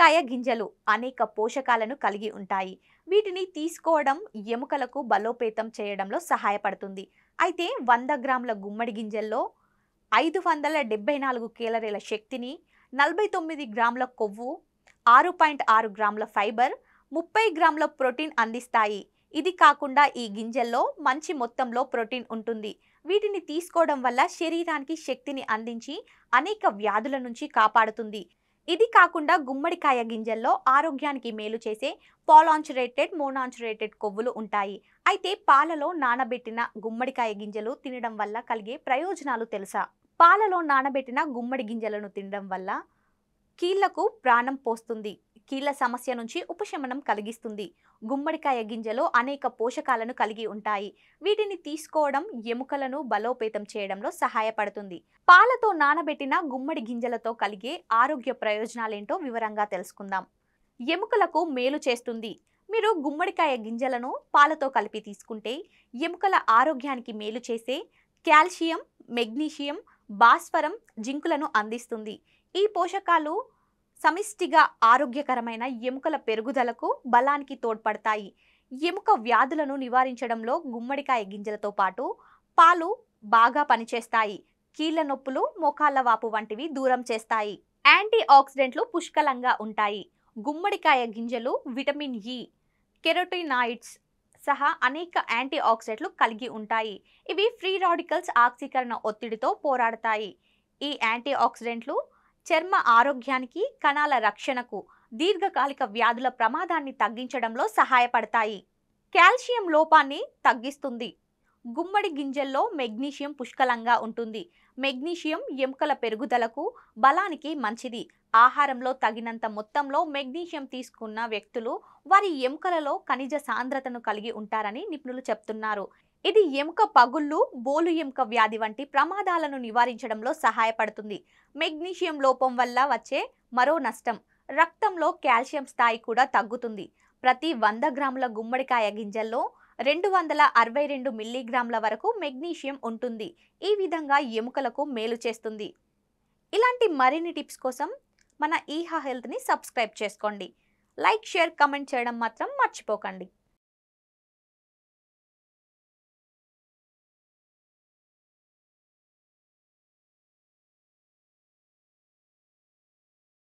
బీరకాయ గింజలు అనేక పోషకాలను కలిగి ఉంటాయి వీటిని తీసుకోవడం ఎముకలకు బలోపేతం చేయడంలో సహాయపడుతుంది అయితే వంద గ్రాముల గుమ్మడి గింజల్లో ఐదు వందల డెబ్బై నాలుగు కేలరీల శక్తిని నలభై తొమ్మిది గ్రాముల కొవ్వు ఆరు పాయింట్ ఆరు గ్రాముల ఫైబర్ ముప్పై గ్రాముల ప్రోటీన్ అందిస్తాయి ఇది కాకుండా ఈ గింజల్లో మంచి మొత్తంలో ప్రోటీన్ ఉంటుంది వీటిని తీసుకోవడం వల్ల శరీరానికి శక్తిని అందించి అనేక వ్యాధుల నుంచి కాపాడుతుంది ఇది కాకుండా గుమ్మడికాయ గింజల్లో ఆరోగ్యానికి మేలు చేసే పాలాంచురేటెడ్ మోనాంచురేటెడ్ కొవ్వులు ఉంటాయి అయితే పాలలో నానబెట్టిన గుమ్మడికాయ గింజలు తినడం వల్ల కలిగే ప్రయోజనాలు తెలుసా పాలలో నానబెట్టిన గుమ్మడి గింజలను తినడం వల్ల కీళ్లకు ప్రాణం పోస్తుంది కీళ్ల సమస్య నుంచి ఉపశమనం కలిగిస్తుంది గుమ్మడికాయ గింజలో అనేక పోషకాలను కలిగి ఉంటాయి వీటిని తీసుకోవడం ఎముకలను బలోపేతం చేయడంలో సహాయపడుతుంది పాలతో నానబెట్టిన గుమ్మడి గింజలతో కలిగే ఆరోగ్య ప్రయోజనాలేంటో వివరంగా తెలుసుకుందాం ఎముకలకు మేలు చేస్తుంది మీరు గుమ్మడికాయ గింజలను పాలతో కలిపి తీసుకుంటే ఎముకల ఆరోగ్యానికి మేలు చేసే కాల్షియం మెగ్నీషియం భాస్వరం జింకులను అందిస్తుంది ఈ పోషకాలు సమిష్టిగా ఆరోగ్యకరమైన ఎముకల పెరుగుదలకు బలానికి తోడ్పడతాయి ఎముక వ్యాధులను నివారించడంలో గుమ్మడికాయ గింజలతో పాటు పాలు బాగా పనిచేస్తాయి కీళ్ళ నొప్పులు మోకాళ్ళ వాపు వంటివి దూరం చేస్తాయి యాంటీ ఆక్సిడెంట్లు పుష్కలంగా ఉంటాయి గుమ్మడికాయ గింజలు విటమిన్ ఇ e, కెరోటినాయిడ్స్ సహా అనేక యాంటీ ఆక్సిడెంట్లు కలిగి ఉంటాయి ఇవి ఫ్రీ రాడికల్స్ ఆక్సీకరణ ఒత్తిడితో పోరాడతాయి ఈ యాంటీ ఆక్సిడెంట్లు చర్మ ఆరోగ్యానికి కణాల రక్షణకు దీర్ఘకాలిక వ్యాధుల ప్రమాదాన్ని తగ్గించడంలో సహాయపడతాయి కాల్షియం లోపాన్ని తగ్గిస్తుంది గుమ్మడి గింజల్లో మెగ్నీషియం పుష్కలంగా ఉంటుంది మెగ్నీషియం ఎముకల పెరుగుదలకు బలానికి మంచిది ఆహారంలో తగినంత మొత్తంలో మెగ్నీషియం తీసుకున్న వ్యక్తులు వారి ఎముకలలో ఖనిజ సాంద్రతను కలిగి ఉంటారని నిపుణులు చెప్తున్నారు ఇది ఎముక పగుళ్ళు బోలు ఎముక వ్యాధి వంటి ప్రమాదాలను నివారించడంలో సహాయపడుతుంది మెగ్నీషియం లోపం వల్ల వచ్చే మరో నష్టం రక్తంలో కాల్షియం స్థాయి కూడా తగ్గుతుంది ప్రతి వంద గ్రాముల గుమ్మడికాయ గింజల్లో రెండు వందల అరవై రెండు మిల్లీగ్రాముల వరకు మెగ్నీషియం ఉంటుంది ఈ విధంగా ఎముకలకు మేలు చేస్తుంది ఇలాంటి మరిన్ని టిప్స్ కోసం మన ఈహా హెల్త్ని సబ్స్క్రైబ్ చేసుకోండి లైక్ షేర్ కమెంట్ చేయడం మాత్రం మర్చిపోకండి